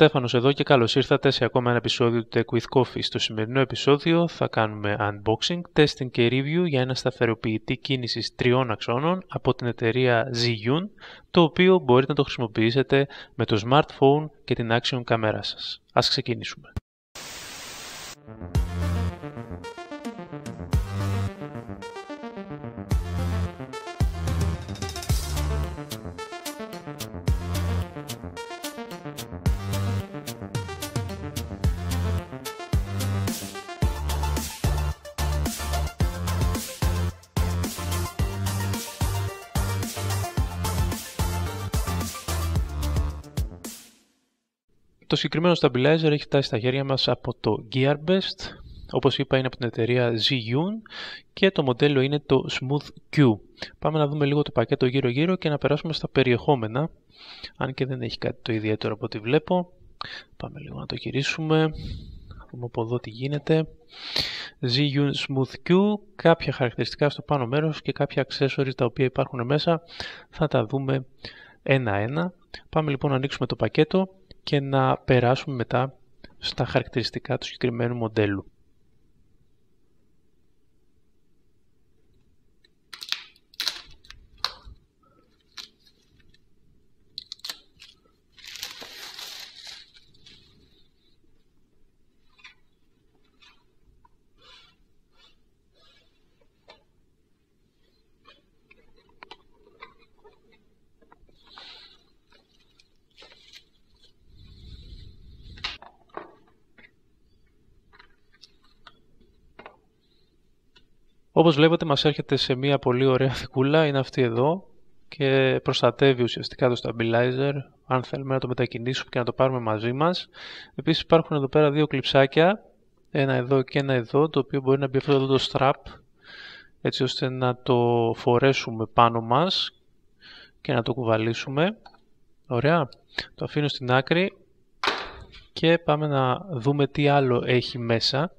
Στέφανος εδώ και καλώς ήρθατε σε ακόμα ένα επεισόδιο του Tech with Coffee. Στο σημερινό επεισόδιο θα κάνουμε unboxing, testing και review για ένα σταθεροποιητή κίνησης τριών αξώνων από την εταιρεία Zhiyun, το οποίο μπορείτε να το χρησιμοποιήσετε με το smartphone και την action κάμερά σας. Ας ξεκινήσουμε. Το συγκεκριμένο stabilizer έχει φτάσει στα χέρια μας από το Gearbest, όπως είπα είναι από την εταιρεία Zhiyun και το μοντέλο είναι το Smooth Q. Πάμε να δούμε λίγο το πακέτο γύρω γύρω και να περάσουμε στα περιεχόμενα, αν και δεν έχει κάτι το ιδιαίτερο από ό,τι βλέπω. Πάμε λίγο να το γυρίσουμε, δούμε από εδώ τι γίνεται. Zhiyun Smooth Q, κάποια χαρακτηριστικά στο πάνω μέρος και κάποια accessories τα οποία υπάρχουν μέσα θα τα δούμε ένα-ένα. Πάμε λοιπόν να ανοίξουμε το πακέτο και να περάσουμε μετά στα χαρακτηριστικά του συγκεκριμένου μοντέλου. Όπως βλέπετε μας έρχεται σε μια πολύ ωραία θηκούλα, είναι αυτή εδώ και προστατεύει ουσιαστικά το stabilizer αν θέλουμε να το μετακινήσουμε και να το πάρουμε μαζί μας. Επίσης υπάρχουν εδώ πέρα δύο κλειψάκια, ένα εδώ και ένα εδώ, το οποίο μπορεί να μπει αυτό εδώ το strap έτσι ώστε να το φορέσουμε πάνω μας και να το κουβαλήσουμε. Ωραία, το αφήνω στην άκρη και πάμε να δούμε τι άλλο έχει μέσα.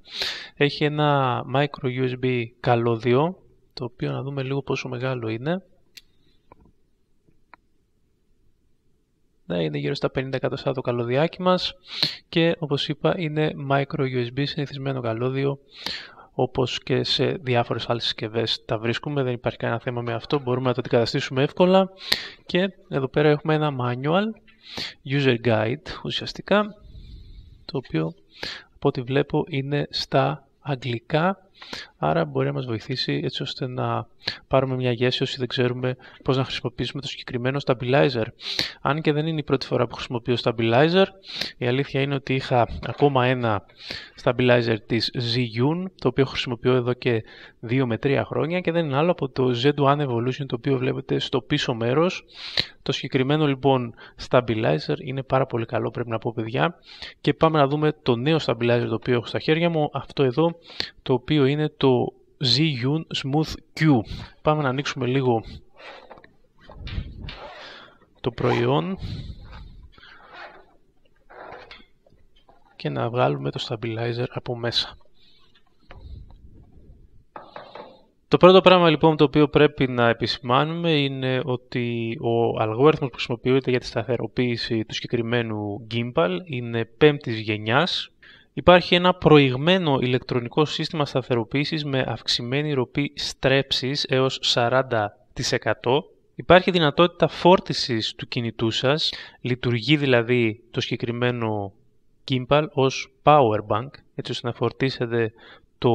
Έχει ένα micro USB καλώδιο, το οποίο να δούμε λίγο πόσο μεγάλο είναι. Ναι, είναι γύρω στα 50 εκατοστά το καλωδιάκι μας και όπως είπα είναι micro USB συνηθισμένο καλώδιο όπως και σε διάφορες άλλες συσκευές τα βρίσκουμε, δεν υπάρχει κανένα θέμα με αυτό, μπορούμε να το αντικαταστήσουμε εύκολα και εδώ πέρα έχουμε ένα manual, user guide ουσιαστικά το οποίο από ό,τι βλέπω είναι στα αγγλικά, άρα μπορεί να μας βοηθήσει έτσι ώστε να πάρουμε μια γέση όσοι δεν ξέρουμε πώς να χρησιμοποιήσουμε το συγκεκριμένο stabilizer. Αν και δεν είναι η πρώτη φορά που χρησιμοποιώ stabilizer, η αλήθεια είναι ότι είχα ακόμα ένα stabilizer της Ziyun, το οποίο χρησιμοποιώ εδώ και 2 με 3 χρόνια και δεν είναι άλλο από το Z1 Evolution το οποίο βλέπετε στο πίσω μέρος, το συγκεκριμένο λοιπόν stabilizer είναι πάρα πολύ καλό πρέπει να πω παιδιά και πάμε να δούμε το νέο stabilizer το οποίο έχω στα χέρια μου, αυτό εδώ το οποίο είναι το Zhiyun Smooth Q. Πάμε να ανοίξουμε λίγο το προϊόν και να βγάλουμε το stabilizer από μέσα. Το πρώτο πράγμα λοιπόν το οποίο πρέπει να επισημάνουμε είναι ότι ο αλγόριθμος που χρησιμοποιείται για τη σταθεροποίηση του συγκεκριμένου gimbal είναι πέμπτης γενιάς. Υπάρχει ένα προηγμένο ηλεκτρονικό σύστημα σταθεροποίησης με αυξημένη ροπή στρέψης έως 40%. Υπάρχει δυνατότητα φόρτισης του κινητού σας, λειτουργεί δηλαδή το συγκεκριμένο gimbal ως power bank, έτσι ώστε να φορτίσετε το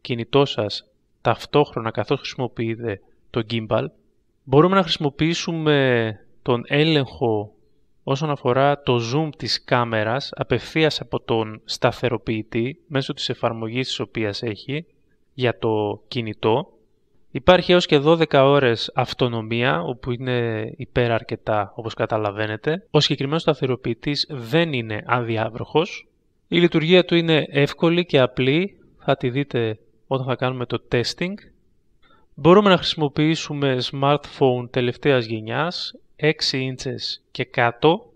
κινητό σας ταυτόχρονα καθώς χρησιμοποιείται το gimbal, μπορούμε να χρησιμοποιήσουμε τον έλεγχο όσον αφορά το zoom της κάμερας απευθείας από τον σταθεροποιητή μέσω της εφαρμογής της οποίας έχει για το κινητό. Υπάρχει έως και 12 ώρες αυτονομία, όπου είναι αρκετά όπως καταλαβαίνετε. Ο συγκεκριμένος σταθεροποιητής δεν είναι αδιάβροχος. Η λειτουργία του είναι εύκολη και απλή, θα τη δείτε όταν θα κάνουμε το testing. Μπορούμε να χρησιμοποιήσουμε smartphone τελευταίας γενιάς, 6 inches και κάτω.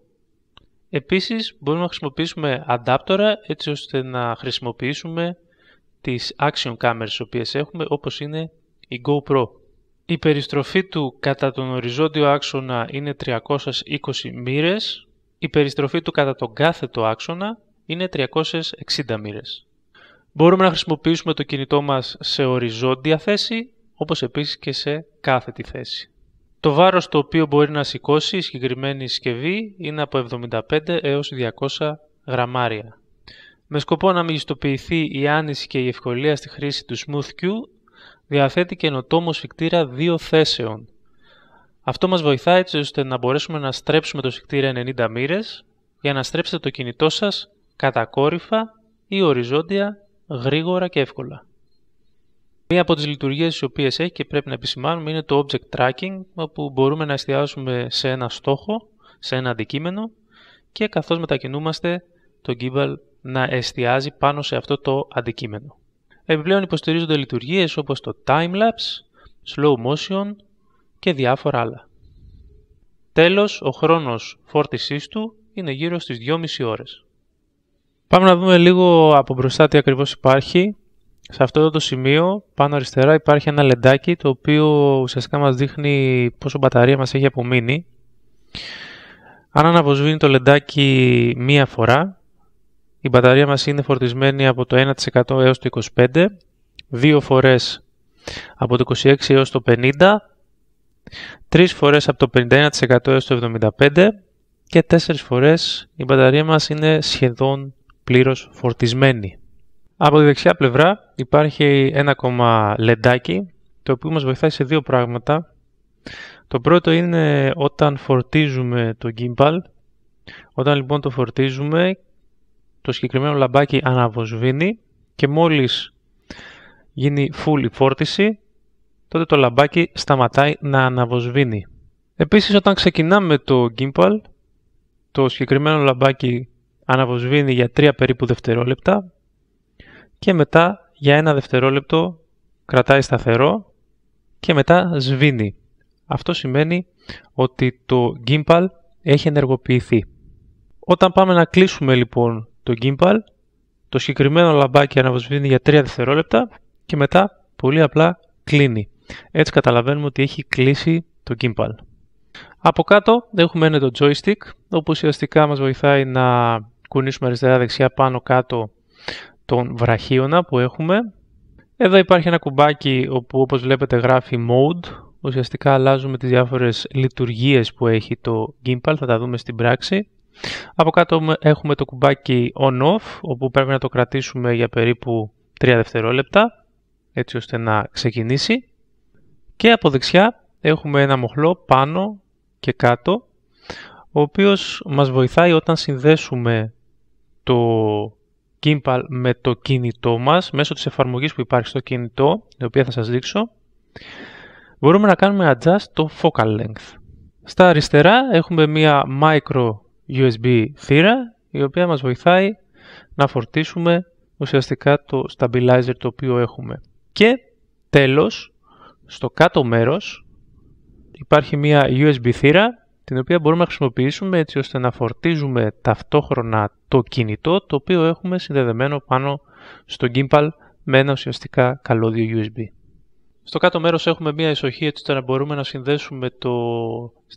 Επίσης μπορούμε να χρησιμοποιήσουμε adapter, έτσι ώστε να χρησιμοποιήσουμε τις action cameras τις οποίες έχουμε όπως είναι η GoPro. Η περιστροφή του κατά τον οριζόντιο άξονα είναι 320 μοίρες. Η περιστροφή του κατά τον κάθετο άξονα είναι 360 μοίρες. Μπορούμε να χρησιμοποιήσουμε το κινητό μας σε οριζόντια θέση, όπως επίσης και σε κάθετη θέση. Το βάρος το οποίο μπορεί να σηκώσει η συγκεκριμένη συσκευή είναι από 75 έως 200 γραμμάρια. Με σκοπό να μεγιστοποιηθεί η άνηση και η ευκολία στη χρήση του Smooth Q, διαθέτει καινοτόμο σφιχτήρα δύο θέσεων. Αυτό μας βοηθάει έτσι ώστε να μπορέσουμε να στρέψουμε το σφιχτήρα 90 μοίρες για να στρέψετε το κινητό σας κατακόρυφα ή οριζόντια γρήγορα και εύκολα. Μία από τις λειτουργίες τις οποίες έχει και πρέπει να επισημάνουμε είναι το object tracking, όπου μπορούμε να εστιάσουμε σε ένα στόχο, σε ένα αντικείμενο και καθώς μετακινούμαστε το Gimbal να εστιάζει πάνω σε αυτό το αντικείμενο. Επιπλέον υποστηρίζονται λειτουργίες όπως το timelapse, slow motion και διάφορα άλλα. Τέλος, ο χρόνος φόρτισής του είναι γύρω στις 2,5 ώρες. Πάμε να δούμε λίγο από μπροστά τι ακριβώς υπάρχει. Σε αυτό το σημείο, πάνω αριστερά, υπάρχει ένα λεντάκι το οποίο ουσιαστικά μας δείχνει πόσο μπαταρία μας έχει απομείνει. Αν αναβοσβήνει το λεντάκι μία φορά, η μπαταρία μας είναι φορτισμένη από το 1% έως το 25%, δύο φορές από το 26% έως το 50%, τρεις φορές από το 51% έως το 75% και τέσσερις φορές η μπαταρία μας είναι σχεδόν φορτισμένη. Από τη δεξιά πλευρά υπάρχει ένα ακόμα λεντάκι το οποίο μας βοηθάει σε δύο πράγματα. Το πρώτο είναι όταν φορτίζουμε το gimbal. Όταν λοιπόν το φορτίζουμε το συγκεκριμένο λαμπάκι αναβοσβήνει και μόλις γίνει full η φόρτιση τότε το λαμπάκι σταματάει να αναβοσβήνει. Επίσης όταν ξεκινάμε το gimbal το συγκεκριμένο λαμπάκι αναβοσβήνει για 3 περίπου δευτερόλεπτα και μετά για ένα δευτερόλεπτο κρατάει σταθερό και μετά σβήνει. Αυτό σημαίνει ότι το gimbal έχει ενεργοποιηθεί. Όταν πάμε να κλείσουμε λοιπόν το gimbal, το συγκεκριμένο λαμπάκι αναβοσβήνει για 3 δευτερόλεπτα και μετά πολύ απλά κλείνει. Έτσι καταλαβαίνουμε ότι έχει κλείσει το gimbal. Από κάτω έχουμε ένα το joystick, όπου ουσιαστικά μας βοηθάει να κουνήσουμε αριστερά δεξιά πάνω κάτω τον βραχίωνα που έχουμε. Εδώ υπάρχει ένα κουμπάκι όπου όπως βλέπετε γράφει mode. Ουσιαστικά αλλάζουμε τις διάφορες λειτουργίες που έχει το Gimbal, θα τα δούμε στην πράξη. Από κάτω έχουμε το κουμπάκι on-off, όπου πρέπει να το κρατήσουμε για περίπου 3 δευτερόλεπτα, έτσι ώστε να ξεκινήσει. Και από δεξιά έχουμε ένα μοχλό πάνω και κάτω, ο οποίος μας βοηθάει όταν συνδέσουμε το gimbal με το κινητό μας μέσω της εφαρμογής που υπάρχει στο κινητό, την οποία θα σας δείξω, μπορούμε να κάνουμε adjust το focal length. Στα αριστερά έχουμε μία micro USB θύρα, η οποία μας βοηθάει να φορτίσουμε ουσιαστικά το stabilizer το οποίο έχουμε. Και τέλος, στο κάτω μέρος υπάρχει μία USB θύρα την οποία μπορούμε να χρησιμοποιήσουμε έτσι ώστε να φορτίζουμε ταυτόχρονα το κινητό το οποίο έχουμε συνδεδεμένο πάνω στο gimbal με ένα ουσιαστικά καλώδιο USB. Στο κάτω μέρος έχουμε μία ισοχή έτσι ώστε να μπορούμε να συνδέσουμε το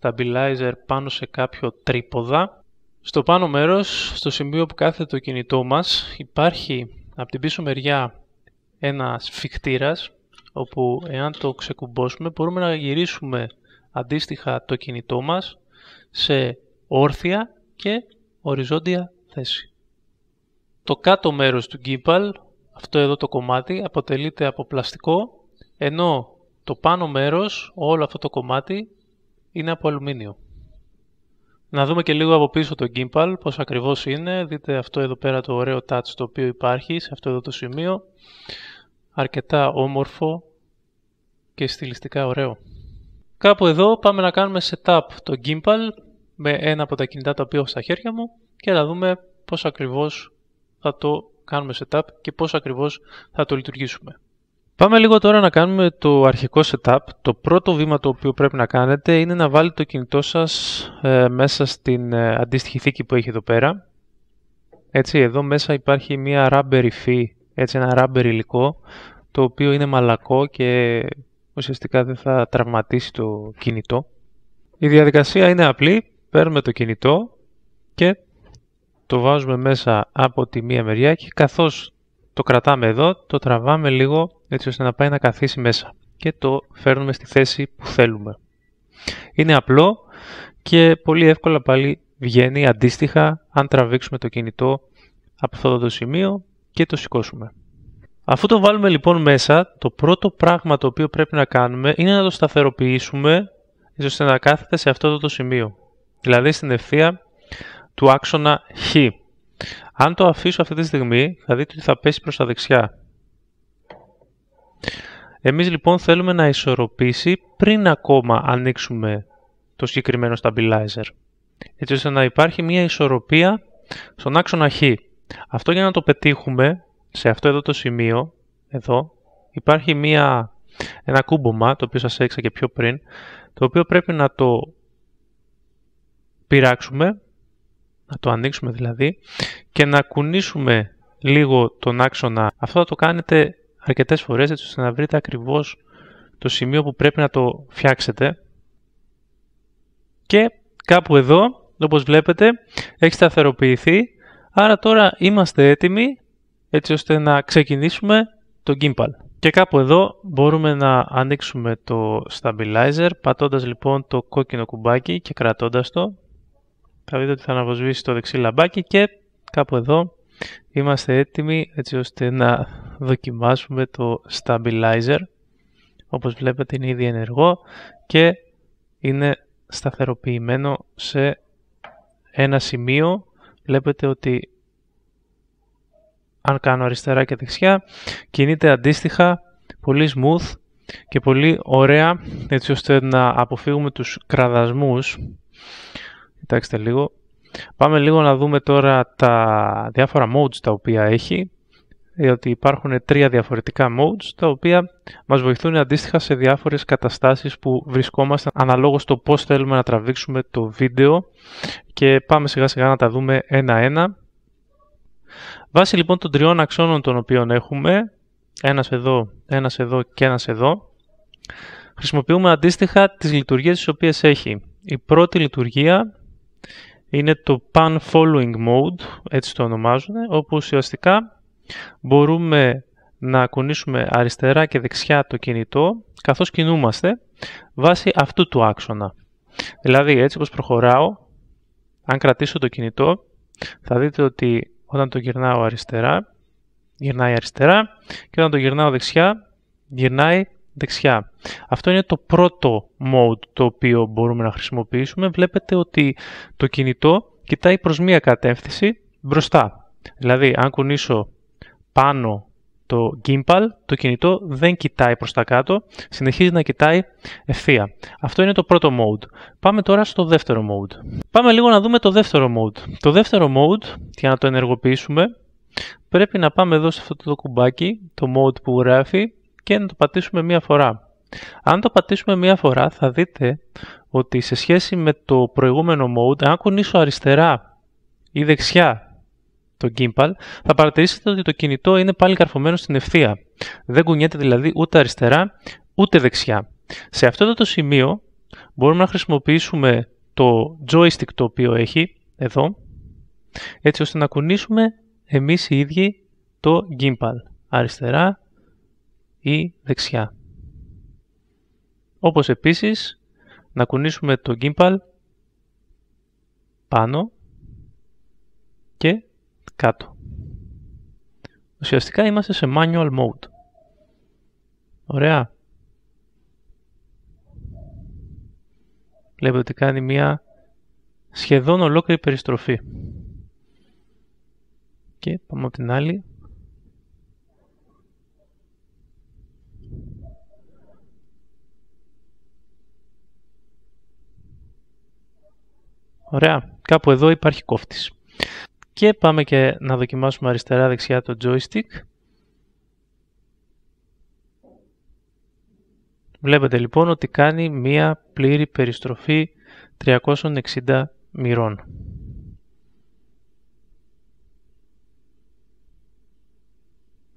stabilizer πάνω σε κάποιο τρίποδα. Στο πάνω μέρος, στο σημείο που κάθεται το κινητό μας, υπάρχει από την πίσω μεριά ένας σφιχτήρας όπου εάν το ξεκουμπώσουμε μπορούμε να γυρίσουμε αντίστοιχα το κινητό μας σε όρθια και οριζόντια θέση. Το κάτω μέρος του γκίμπαλ, αυτό εδώ το κομμάτι, αποτελείται από πλαστικό, ενώ το πάνω μέρος, όλο αυτό το κομμάτι, είναι από αλουμίνιο. Να δούμε και λίγο από πίσω το γκίμπαλ, πώς ακριβώς είναι. Δείτε αυτό εδώ πέρα το ωραίο touch το οποίο υπάρχει σε αυτό εδώ το σημείο. Αρκετά όμορφο και στιλιστικά ωραίο. Κάπου εδώ πάμε να κάνουμε setup το gimbal με ένα από τα κινητά τα οποία έχω στα χέρια μου και να δούμε πώς ακριβώς θα το κάνουμε setup και πώς ακριβώς θα το λειτουργήσουμε. Πάμε λίγο τώρα να κάνουμε το αρχικό setup. Το πρώτο βήμα το οποίο πρέπει να κάνετε είναι να βάλετε το κινητό σας ε, μέσα στην ε, αντίστοιχη θήκη που έχει εδώ πέρα. Έτσι, εδώ μέσα υπάρχει μια rubber υφή, έτσι ένα rubber υλικό, το οποίο είναι μαλακό και ουσιαστικά δεν θα τραυματίσει το κινητό. Η διαδικασία είναι απλή. Παίρνουμε το κινητό και το βάζουμε μέσα από τη μία μεριά και καθώς το κρατάμε εδώ, το τραβάμε λίγο έτσι ώστε να πάει να καθίσει μέσα και το φέρνουμε στη θέση που θέλουμε. Είναι απλό και πολύ εύκολα πάλι βγαίνει αντίστοιχα αν τραβήξουμε το κινητό από αυτό το σημείο και το σηκώσουμε. Αφού το βάλουμε λοιπόν μέσα, το πρώτο πράγμα το οποίο πρέπει να κάνουμε είναι να το σταθεροποιήσουμε ώστε να κάθεται σε αυτό το σημείο, δηλαδή στην ευθεία του άξονα χ. Αν το αφήσω αυτή τη στιγμή, θα δείτε ότι θα πέσει προς τα δεξιά. Εμείς λοιπόν θέλουμε να ισορροπήσει πριν ακόμα ανοίξουμε το συγκεκριμένο stabilizer, έτσι ώστε να υπάρχει μια ισορροπία στον άξονα χ. Αυτό για να το πετύχουμε σε αυτό εδώ το σημείο, εδώ, υπάρχει μία, ένα κούμπομα, το οποίο σας έξα και πιο πριν, το οποίο πρέπει να το πειράξουμε, να το ανοίξουμε δηλαδή, και να κουνήσουμε λίγο τον άξονα. Αυτό θα το κάνετε αρκετές φορές, έτσι ώστε να βρείτε ακριβώς το σημείο που πρέπει να το φτιάξετε. Και κάπου εδώ, όπως βλέπετε, έχει σταθεροποιηθεί. Άρα τώρα είμαστε έτοιμοι έτσι ώστε να ξεκινήσουμε το gimbal. Και κάπου εδώ μπορούμε να ανοίξουμε το stabilizer πατώντας λοιπόν το κόκκινο κουμπάκι και κρατώντας το. Θα δείτε ότι θα αναβοσβήσει το δεξί λαμπάκι και κάπου εδώ είμαστε έτοιμοι έτσι ώστε να δοκιμάσουμε το stabilizer. Όπως βλέπετε είναι ήδη ενεργό και είναι σταθεροποιημένο σε ένα σημείο. Βλέπετε ότι αν κάνω αριστερά και δεξιά, κινείται αντίστοιχα πολύ smooth και πολύ ωραία, έτσι ώστε να αποφύγουμε τους κραδασμούς. Κοιτάξτε λίγο. Πάμε λίγο να δούμε τώρα τα διάφορα modes τα οποία έχει, διότι υπάρχουν τρία διαφορετικά modes, τα οποία μας βοηθούν αντίστοιχα σε διάφορες καταστάσεις που βρισκόμαστε αναλόγως το πώς θέλουμε να τραβήξουμε το βίντεο και πάμε σιγά σιγά να τα δούμε ένα-ένα Βάσει λοιπόν των τριών αξώνων των οποίων έχουμε, ένας εδώ, ένας εδώ και ένας εδώ, χρησιμοποιούμε αντίστοιχα τις λειτουργίες τις οποίες έχει. Η πρώτη λειτουργία είναι το pan following mode, έτσι το ονομάζουν, όπου ουσιαστικά μπορούμε να κουνήσουμε αριστερά και δεξιά το κινητό καθώς κινούμαστε βάσει αυτού του άξονα. Δηλαδή έτσι όπως προχωράω, αν κρατήσω το κινητό θα δείτε ότι όταν το γυρνάω αριστερά, γυρνάει αριστερά και όταν το γυρνάω δεξιά, γυρνάει δεξιά. Αυτό είναι το πρώτο mode το οποίο μπορούμε να χρησιμοποιήσουμε. Βλέπετε ότι το κινητό κοιτάει προς μία κατεύθυνση μπροστά. Δηλαδή, αν κουνήσω πάνω το gimbal, το κινητό δεν κοιτάει προς τα κάτω, συνεχίζει να κοιτάει ευθεία. Αυτό είναι το πρώτο mode. Πάμε τώρα στο δεύτερο mode. Πάμε λίγο να δούμε το δεύτερο mode. Το δεύτερο mode, για να το ενεργοποιήσουμε, πρέπει να πάμε εδώ σε αυτό το κουμπάκι, το mode που γράφει, και να το πατήσουμε μία φορά. Αν το πατήσουμε μία φορά θα δείτε ότι σε σχέση με το προηγούμενο mode, αν κουνήσω αριστερά ή δεξιά το θα παρατηρήσετε ότι το κινητό είναι πάλι καρφωμένο στην ευθεία. Δεν κουνιέται δηλαδή ούτε αριστερά ούτε δεξιά. Σε αυτό το σημείο μπορούμε να χρησιμοποιήσουμε το joystick το οποίο έχει εδώ, έτσι ώστε να κουνήσουμε εμείς οι ίδιοι το gimbal αριστερά ή δεξιά. Όπως επίσης να κουνήσουμε το gimbal πάνω και κάτω. Ουσιαστικά είμαστε σε manual mode. Ωραία. Βλέπετε ότι κάνει μία σχεδόν ολόκληρη περιστροφή. Και πάμε από την άλλη. Ωραία. Κάπου εδώ υπάρχει κόφτης. Και πάμε και να δοκιμάσουμε αριστερά-δεξιά το joystick. Βλέπετε λοιπόν ότι κάνει μία πλήρη περιστροφή 360 μοιρών.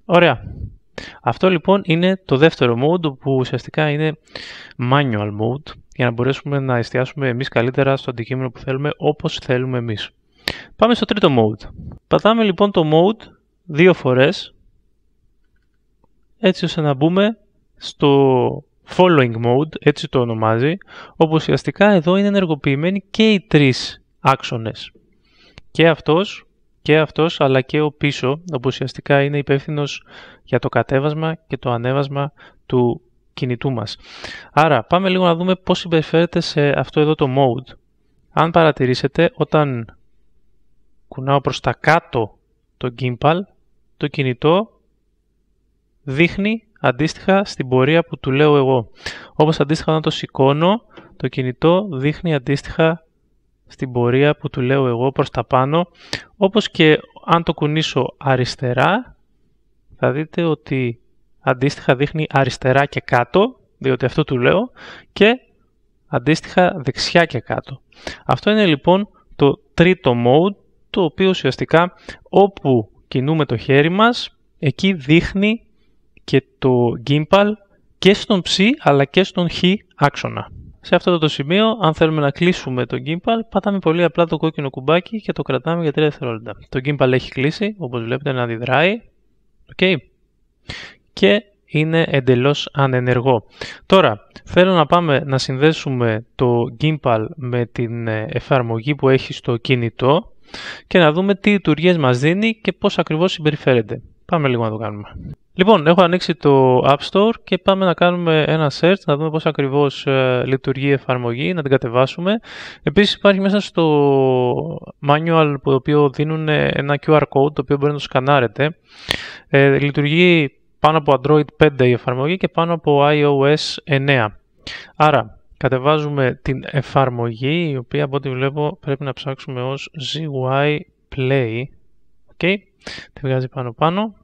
Ωραία. Αυτό λοιπόν είναι το δεύτερο mode που ουσιαστικά είναι manual mode για να μπορέσουμε να εστιάσουμε εμείς καλύτερα στο αντικείμενο που θέλουμε όπως θέλουμε εμείς. Πάμε στο τρίτο mode. Πατάμε λοιπόν το mode δύο φορές έτσι ώστε να μπούμε στο following mode, έτσι το ονομάζει, όπου ουσιαστικά εδώ είναι ενεργοποιημένοι και οι τρεις άξονες. Και αυτός, και αυτός, αλλά και ο πίσω, όπου ουσιαστικά είναι υπεύθυνος για το κατέβασμα και το ανέβασμα του κινητού μας. Άρα, πάμε λίγο να δούμε πώς συμπεριφέρεται σε αυτό εδώ το mode. Αν παρατηρήσετε, όταν κουνάω προς τα κάτω το gimbal, το κινητό δείχνει αντίστοιχα στην πορεία που του λέω εγώ. Όπως αντίστοιχα να το σηκώνω, το κινητό δείχνει αντίστοιχα στην πορεία που του λέω εγώ προς τα πάνω. Όπως και αν το κουνήσω αριστερά, θα δείτε ότι αντίστοιχα δείχνει αριστερά και κάτω, διότι αυτό του λέω, και αντίστοιχα δεξιά και κάτω. Αυτό είναι λοιπόν το τρίτο mode το οποίο ουσιαστικά όπου κινούμε το χέρι μας, εκεί δείχνει και το gimbal και στον ψ αλλά και στον χ άξονα. Σε αυτό το σημείο, αν θέλουμε να κλείσουμε το gimbal, πατάμε πολύ απλά το κόκκινο κουμπάκι και το κρατάμε για 3 δευτερόλεπτα. Το gimbal έχει κλείσει, όπως βλέπετε να αντιδράει. Okay. Και είναι εντελώς ανενεργό. Τώρα, θέλω να πάμε να συνδέσουμε το gimbal με την ε, εφαρμογή που έχει στο κινητό και να δούμε τι λειτουργίες μας δίνει και πώς ακριβώς συμπεριφέρεται. Πάμε λίγο να το κάνουμε. Λοιπόν, έχω ανοίξει το App Store και πάμε να κάνουμε ένα search, να δούμε πώς ακριβώς ε, λειτουργεί η εφαρμογή, να την κατεβάσουμε. Επίσης υπάρχει μέσα στο manual που το οποίο δίνουν ένα QR code, το οποίο μπορεί να το σκανάρετε. Ε, λειτουργεί πάνω από Android 5 η εφαρμογή και πάνω από iOS 9. Άρα, κατεβάζουμε την εφαρμογή η οποία από ό,τι βλέπω πρέπει να ψάξουμε ως ZY Play ok τη βγάζει πάνω πάνω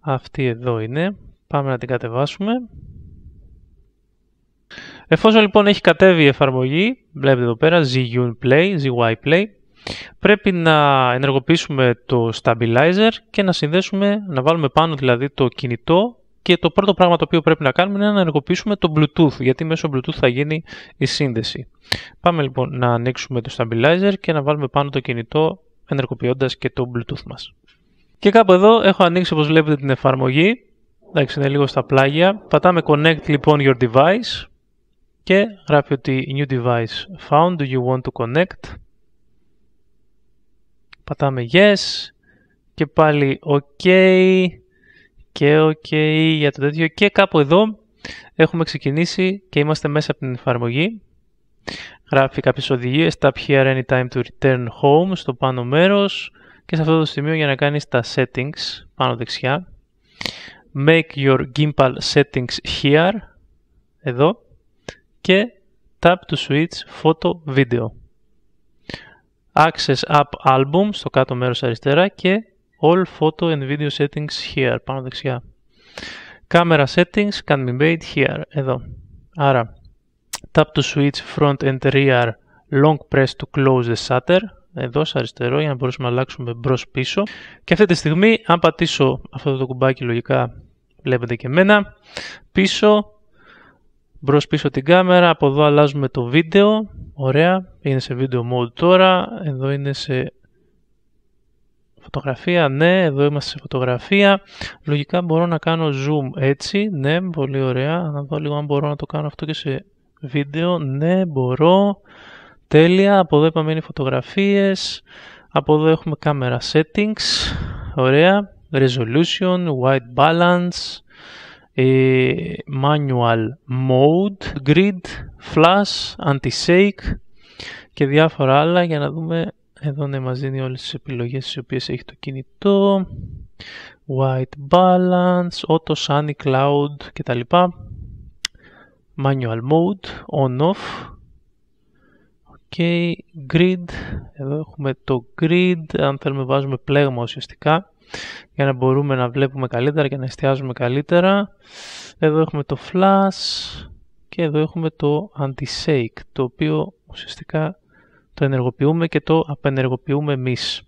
αυτή εδώ είναι πάμε να την κατεβάσουμε εφόσον λοιπόν έχει κατέβει η εφαρμογή βλέπετε εδώ πέρα ZY Play, ZY Play πρέπει να ενεργοποιήσουμε το Stabilizer και να συνδέσουμε, να βάλουμε πάνω δηλαδή το κινητό και το πρώτο πράγμα το οποίο πρέπει να κάνουμε είναι να ενεργοποιήσουμε το Bluetooth, γιατί μέσω Bluetooth θα γίνει η σύνδεση. Πάμε λοιπόν να ανοίξουμε το Stabilizer και να βάλουμε πάνω το κινητό ενεργοποιώντας και το Bluetooth μας. Και κάπου εδώ έχω ανοίξει όπως βλέπετε την εφαρμογή, εντάξει είναι λίγο στα πλάγια, πατάμε Connect λοιπόν your device και γράφει ότι New device found, do you want to connect, πατάμε Yes και πάλι OK, και OK για το τέτοιο. Και κάπου εδώ έχουμε ξεκινήσει και είμαστε μέσα από την εφαρμογή. Γράφει κάποιες οδηγίες. tap here anytime to return home στο πάνω μέρος και σε αυτό το σημείο για να κάνεις τα settings πάνω δεξιά. Make your gimbal settings here, εδώ, και tap to switch photo video. Access app album στο κάτω μέρος αριστερά και All photo and video settings here, πάνω δεξιά. Camera settings can be made here, εδώ. Άρα, tap to switch front and rear, long press to close the shutter, εδώ σε αριστερό για να μπορέσουμε να αλλάξουμε μπρος πίσω. Και αυτή τη στιγμή, αν πατήσω αυτό το κουμπάκι λογικά, βλέπετε και εμένα, πίσω, μπρος πίσω την κάμερα, από εδώ αλλάζουμε το βίντεο, ωραία, είναι σε video mode τώρα, εδώ είναι σε Φωτογραφία, ναι, εδώ είμαστε σε φωτογραφία. Λογικά μπορώ να κάνω zoom έτσι, ναι, πολύ ωραία. Να δω λίγο αν μπορώ να το κάνω αυτό και σε βίντεο, ναι, μπορώ. Τέλεια, από εδώ είπαμε είναι φωτογραφίες. Από εδώ έχουμε camera settings, ωραία. Resolution, white balance, ε, manual mode, grid, flash, anti-shake και διάφορα άλλα για να δούμε εδώ ναι, μας δίνει όλες τις επιλογές τις οποίες έχει το κινητό. White balance, auto, sunny, cloud κτλ. Manual mode, on, off. Okay, grid. Εδώ έχουμε το grid. Αν θέλουμε βάζουμε πλέγμα ουσιαστικά για να μπορούμε να βλέπουμε καλύτερα και να εστιάζουμε καλύτερα. Εδώ έχουμε το flash και εδώ έχουμε το anti-shake το οποίο ουσιαστικά το ενεργοποιούμε και το απενεργοποιούμε εμείς.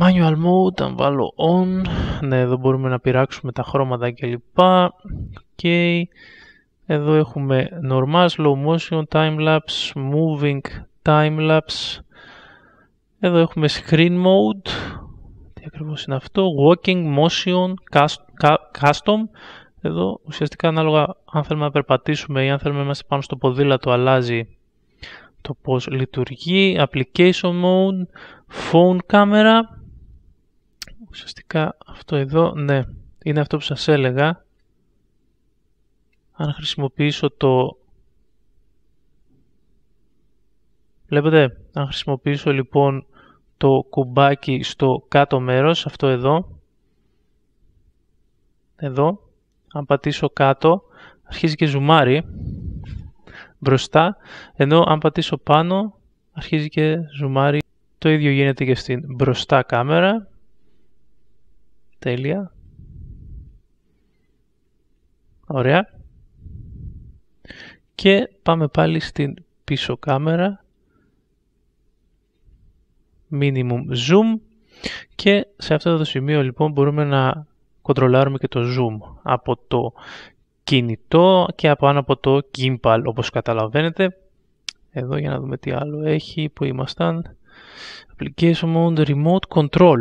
Manual mode, αν βάλω on, ναι, εδώ μπορούμε να πειράξουμε τα χρώματα κλπ. Okay. Εδώ έχουμε normal, slow motion, time lapse, moving, time lapse. Εδώ έχουμε screen mode, τι ακριβώς είναι αυτό, walking, motion, custom. Εδώ ουσιαστικά ανάλογα αν θέλουμε να περπατήσουμε ή αν θέλουμε να είμαστε πάνω στο ποδήλατο αλλάζει το πώς λειτουργεί, application mode, phone camera. Ουσιαστικά αυτό εδώ, ναι, είναι αυτό που σας έλεγα. Αν χρησιμοποιήσω το... Βλέπετε, αν χρησιμοποιήσω λοιπόν το κουμπάκι στο κάτω μέρος, αυτό εδώ, εδώ, αν πατήσω κάτω, αρχίζει και ζουμάρει μπροστά, ενώ αν πατήσω πάνω αρχίζει και ζουμάρει. Το ίδιο γίνεται και στην μπροστά κάμερα. Τέλεια. Ωραία. Και πάμε πάλι στην πίσω κάμερα. Minimum zoom. Και σε αυτό το σημείο λοιπόν μπορούμε να κοντρολάρουμε και το zoom από το κινητό και πάνω από το gimbal όπως καταλαβαίνετε. Εδώ για να δούμε τι άλλο έχει, που ήμασταν. Application mode remote control.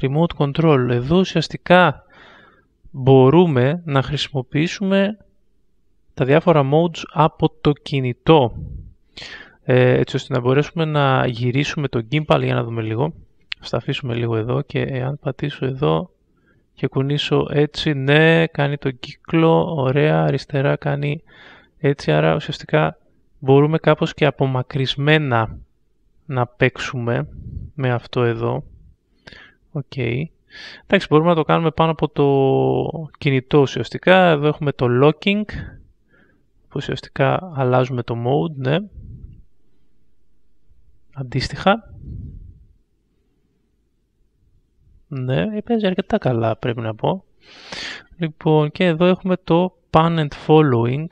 Remote control. Εδώ ουσιαστικά μπορούμε να χρησιμοποιήσουμε τα διάφορα modes από το κινητό ε, έτσι ώστε να μπορέσουμε να γυρίσουμε το gimbal για να δούμε λίγο. Θα αφήσουμε λίγο εδώ και εάν πατήσω εδώ και κουνήσω έτσι, ναι, κάνει τον κύκλο, ωραία, αριστερά κάνει έτσι, άρα ουσιαστικά μπορούμε κάπως και απομακρυσμένα να παίξουμε με αυτό εδώ. Οκ. Okay. Εντάξει, μπορούμε να το κάνουμε πάνω από το κινητό ουσιαστικά. Εδώ έχουμε το locking, που ουσιαστικά αλλάζουμε το mode, ναι. Αντίστοιχα. Ναι, παίζει αρκετά καλά πρέπει να πω. Λοιπόν, και εδώ έχουμε το pan and following.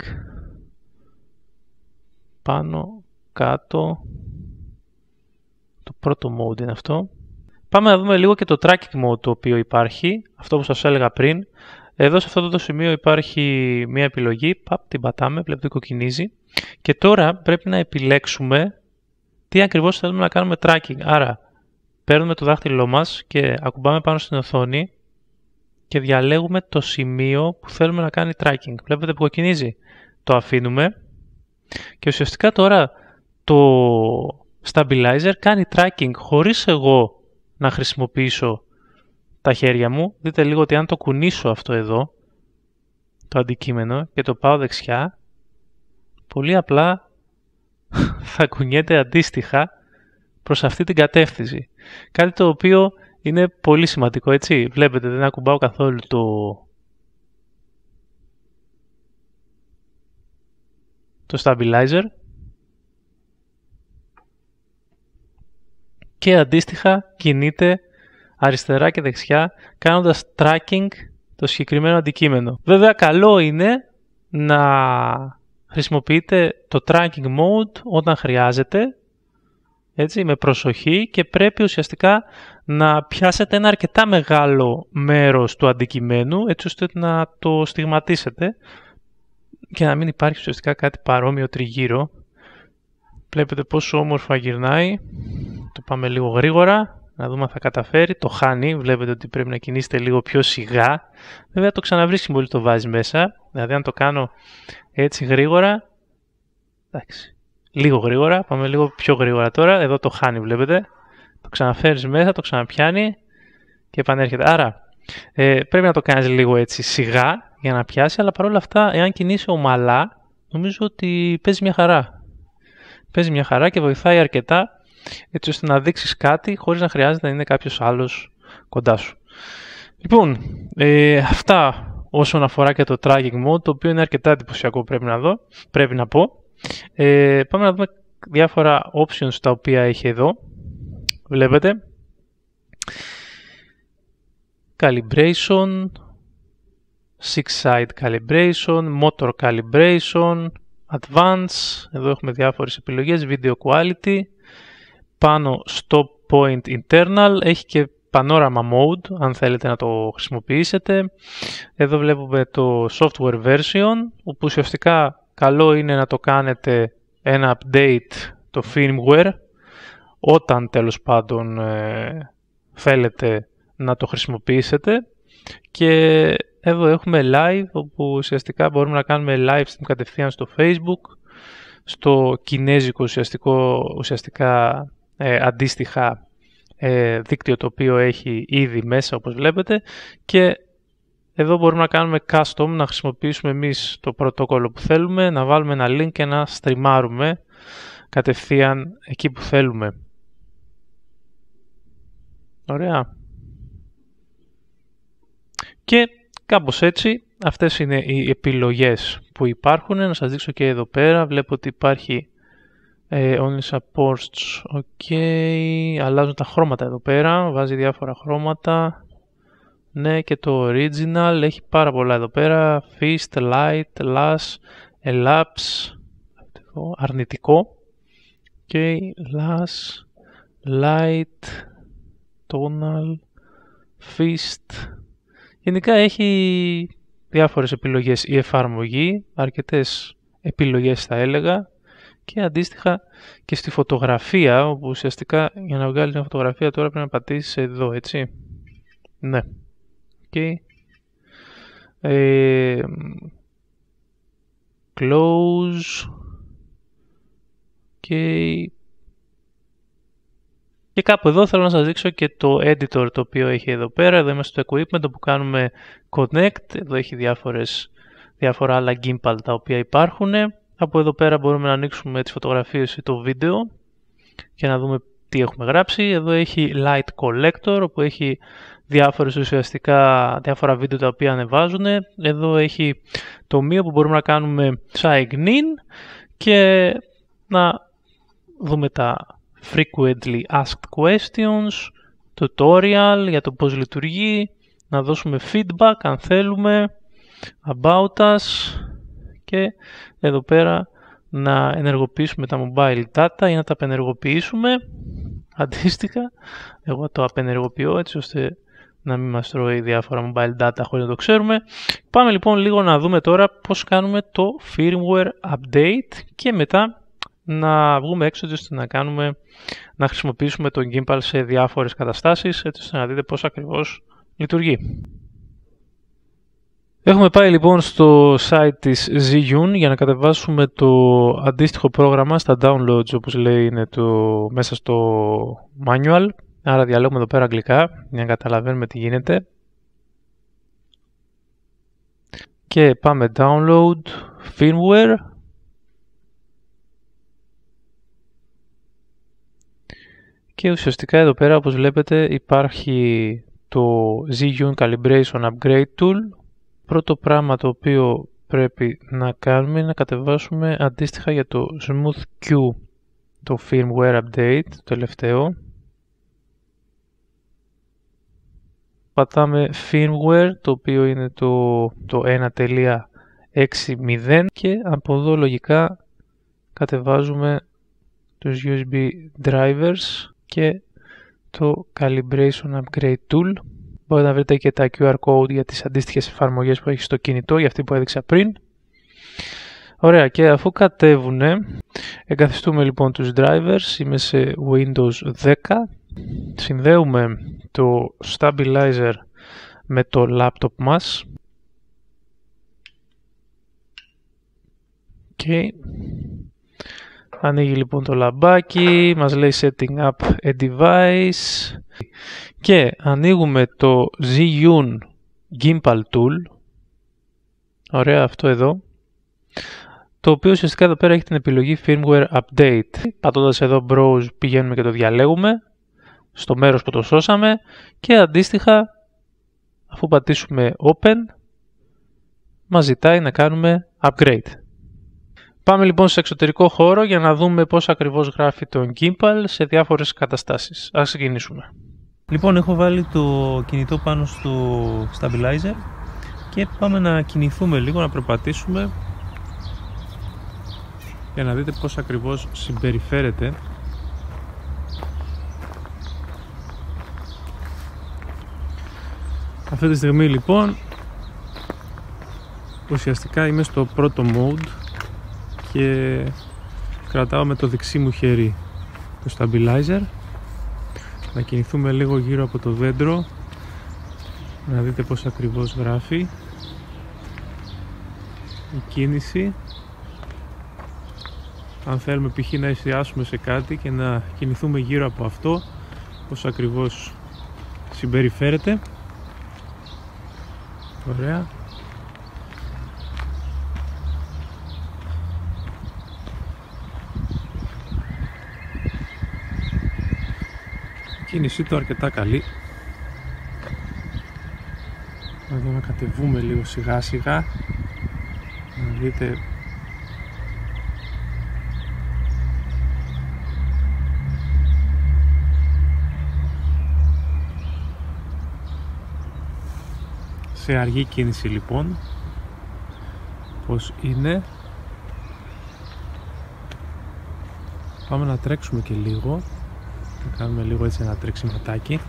Πάνω, κάτω. Το πρώτο mode είναι αυτό. Πάμε να δούμε λίγο και το tracking mode το οποίο υπάρχει. Αυτό που σας έλεγα πριν. Εδώ σε αυτό το σημείο υπάρχει μια επιλογή. Παπ, την πατάμε, βλέπετε κοκκινίζει. Και τώρα πρέπει να επιλέξουμε τι ακριβώς θέλουμε να κάνουμε tracking. Άρα παίρνουμε το δάχτυλό μας και ακουμπάμε πάνω στην οθόνη και διαλέγουμε το σημείο που θέλουμε να κάνει tracking. Βλέπετε που κοκκινίζει. Το αφήνουμε και ουσιαστικά τώρα το stabilizer κάνει tracking χωρίς εγώ να χρησιμοποιήσω τα χέρια μου. Δείτε λίγο ότι αν το κουνήσω αυτό εδώ, το αντικείμενο και το πάω δεξιά, πολύ απλά θα κουνιέται αντίστοιχα προς αυτή την κατεύθυνση. Κάτι το οποίο είναι πολύ σημαντικό, έτσι. Βλέπετε, δεν ακουμπάω καθόλου το... το stabilizer. Και αντίστοιχα κινείται αριστερά και δεξιά κάνοντας tracking το συγκεκριμένο αντικείμενο. Βέβαια καλό είναι να χρησιμοποιείτε το tracking mode όταν χρειάζεται έτσι, με προσοχή και πρέπει ουσιαστικά να πιάσετε ένα αρκετά μεγάλο μέρος του αντικειμένου έτσι ώστε να το στιγματίσετε και να μην υπάρχει ουσιαστικά κάτι παρόμοιο τριγύρω. Βλέπετε πόσο όμορφα γυρνάει. Το πάμε λίγο γρήγορα. Να δούμε αν θα καταφέρει. Το χάνει. Βλέπετε ότι πρέπει να κινήσετε λίγο πιο σιγά. Βέβαια το ξαναβρίσκει πολύ το βάζει μέσα. Δηλαδή αν το κάνω έτσι γρήγορα. Εντάξει λίγο γρήγορα. Πάμε λίγο πιο γρήγορα τώρα. Εδώ το χάνει, βλέπετε. Το ξαναφέρεις μέσα, το ξαναπιάνει και επανέρχεται. Άρα ε, πρέπει να το κάνεις λίγο έτσι σιγά για να πιάσει, αλλά παρόλα αυτά, εάν κινείσαι ομαλά, νομίζω ότι παίζει μια χαρά. Παίζει μια χαρά και βοηθάει αρκετά έτσι ώστε να δείξεις κάτι χωρίς να χρειάζεται να είναι κάποιος άλλος κοντά σου. Λοιπόν, ε, αυτά όσον αφορά και το tracking mode, το οποίο είναι αρκετά εντυπωσιακό πρέπει να δω, πρέπει να πω. Ε, πάμε να δούμε διάφορα options τα οποία έχει εδώ. Βλέπετε. Calibration, six side calibration, motor calibration, advanced, εδώ έχουμε διάφορες επιλογές, video quality, πάνω stop point internal, έχει και panorama mode αν θέλετε να το χρησιμοποιήσετε. Εδώ βλέπουμε το software version, όπου ουσιαστικά καλό είναι να το κάνετε ένα update το firmware όταν τέλος πάντων ε, θέλετε να το χρησιμοποιήσετε και εδώ έχουμε live όπου ουσιαστικά μπορούμε να κάνουμε live στην κατευθείαν στο facebook στο κινέζικο ουσιαστικό, ουσιαστικά ε, αντίστοιχα ε, δίκτυο το οποίο έχει ήδη μέσα όπως βλέπετε και εδώ μπορούμε να κάνουμε custom, να χρησιμοποιήσουμε εμείς το πρωτόκολλο που θέλουμε, να βάλουμε ένα link και να στριμάρουμε κατευθείαν εκεί που θέλουμε. Ωραία. Και κάπως έτσι αυτές είναι οι επιλογές που υπάρχουν. Να σας δείξω και εδώ πέρα. Βλέπω ότι υπάρχει ε, only supports. Ok. Αλλάζουν τα χρώματα εδώ πέρα. Βάζει διάφορα χρώματα. Ναι, και το original έχει πάρα πολλά εδώ πέρα. Fist, light, lash, elapse, αρνητικό. Και okay, lash, light, tonal, fist. Γενικά έχει διάφορες επιλογές η εφαρμογή, αρκετές επιλογές θα έλεγα και αντίστοιχα και στη φωτογραφία, όπου ουσιαστικά για να βγάλεις μια φωτογραφία τώρα πρέπει να πατήσεις εδώ, έτσι. Ναι ok. Ε, close. Okay. Και κάπου εδώ θέλω να σας δείξω και το editor το οποίο έχει εδώ πέρα. Εδώ είμαστε στο equipment που κάνουμε connect. Εδώ έχει διάφορες, διάφορα άλλα gimbal τα οποία υπάρχουν. Από εδώ πέρα μπορούμε να ανοίξουμε τις φωτογραφίες ή το βίντεο και να δούμε τι έχουμε γράψει. Εδώ έχει light collector που έχει διάφορες ουσιαστικά, διάφορα βίντεο τα οποία ανεβάζουν. Εδώ έχει το μείο που μπορούμε να κάνουμε sign in και να δούμε τα frequently asked questions, tutorial για το πώς λειτουργεί, να δώσουμε feedback αν θέλουμε, about us και εδώ πέρα να ενεργοποιήσουμε τα mobile data ή να τα απενεργοποιήσουμε αντίστοιχα εγώ το απενεργοποιώ έτσι ώστε να μην μας τρώει διάφορα mobile data χωρίς να το ξέρουμε. Πάμε λοιπόν λίγο να δούμε τώρα πώς κάνουμε το firmware update και μετά να βγούμε έξω ώστε να, κάνουμε, να χρησιμοποιήσουμε τον Gimbal σε διάφορες καταστάσεις έτσι ώστε να δείτε πώς ακριβώς λειτουργεί. Έχουμε πάει λοιπόν στο site της Zhiyun για να κατεβάσουμε το αντίστοιχο πρόγραμμα στα downloads όπως λέει είναι το, μέσα στο manual Άρα διαλέγουμε εδώ πέρα αγγλικά για να καταλαβαίνουμε τι γίνεται. Και πάμε download, firmware. Και ουσιαστικά εδώ πέρα όπως βλέπετε υπάρχει το ZUN Calibration Upgrade Tool. Πρώτο πράγμα το οποίο πρέπει να κάνουμε είναι να κατεβάσουμε αντίστοιχα για το SmoothQ το firmware update, το τελευταίο. πατάμε firmware το οποίο είναι το, το 1.60 και από εδώ λογικά κατεβάζουμε τους USB drivers και το calibration upgrade tool μπορείτε να βρείτε και τα QR code για τις αντίστοιχες εφαρμογές που έχει στο κινητό για αυτή που έδειξα πριν Ωραία και αφού κατεβούνε εγκαθιστούμε λοιπόν τους drivers είμαι σε Windows 10 συνδέουμε το stabilizer με το laptop μας. και Ανοίγει λοιπόν το λαμπάκι, μας λέει setting up a device και ανοίγουμε το ZYUN Gimbal Tool. Ωραία αυτό εδώ. Το οποίο ουσιαστικά εδώ πέρα έχει την επιλογή firmware update. Πατώντας εδώ browse πηγαίνουμε και το διαλέγουμε στο μέρος που το σώσαμε και αντίστοιχα αφού πατήσουμε Open μας ζητάει να κάνουμε Upgrade. Πάμε λοιπόν σε εξωτερικό χώρο για να δούμε πώς ακριβώς γράφει τον Gimpal σε διάφορες καταστάσεις. Ας ξεκινήσουμε. Λοιπόν, έχω βάλει το κινητό πάνω στο Stabilizer και πάμε να κινηθούμε λίγο, να προπατήσουμε για να δείτε πώς ακριβώς συμπεριφέρεται Αυτή τη στιγμή λοιπόν ουσιαστικά είμαι στο πρώτο mode και κρατάω με το δεξί μου χέρι το stabilizer να κινηθούμε λίγο γύρω από το δέντρο να δείτε πως ακριβώς γράφει η κίνηση αν θέλουμε π.χ. να εστιάσουμε σε κάτι και να κινηθούμε γύρω από αυτό πως ακριβώς συμπεριφέρεται Ωραία. Η κίνησή του αρκετά καλή. Εδώ να κατεβούμε λίγο σιγά σιγά. Να δείτε σε αργή κίνηση λοιπόν πως είναι πάμε να τρέξουμε και λίγο να κάνουμε λίγο έτσι ένα τρεξιματάκι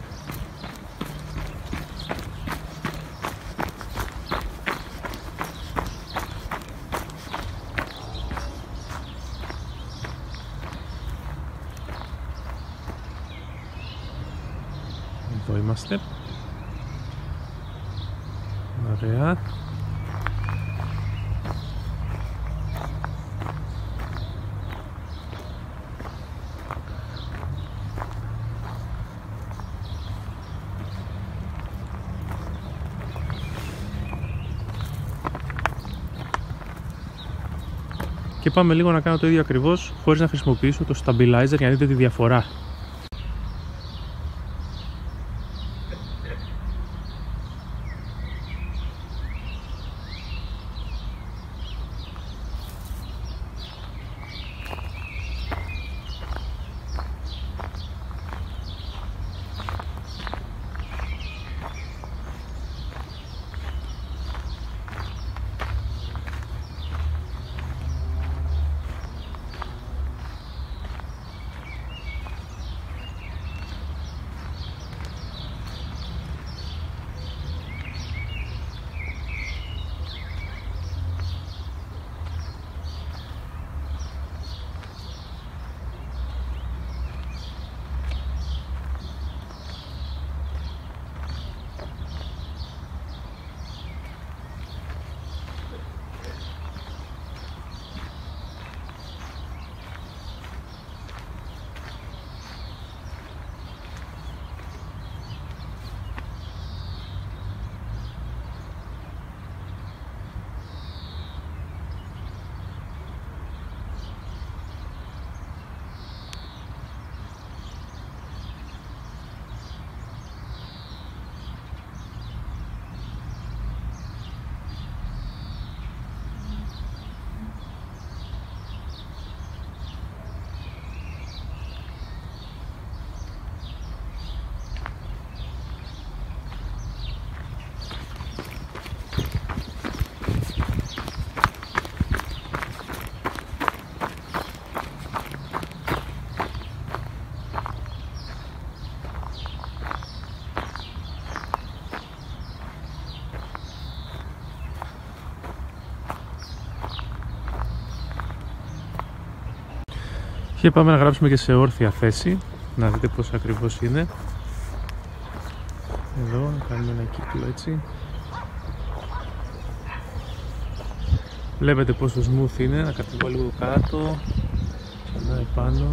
και πάμε λίγο να κάνω το ίδιο ακριβώς χωρίς να χρησιμοποιήσω το stabilizer για να δείτε τη διαφορά και πάμε να γράψουμε και σε όρθια θέση να δείτε πως ακριβώς είναι εδώ να κάνουμε ένα κύκλο έτσι βλέπετε πόσο smooth είναι να κατεβώ λίγο κάτω ξανά επάνω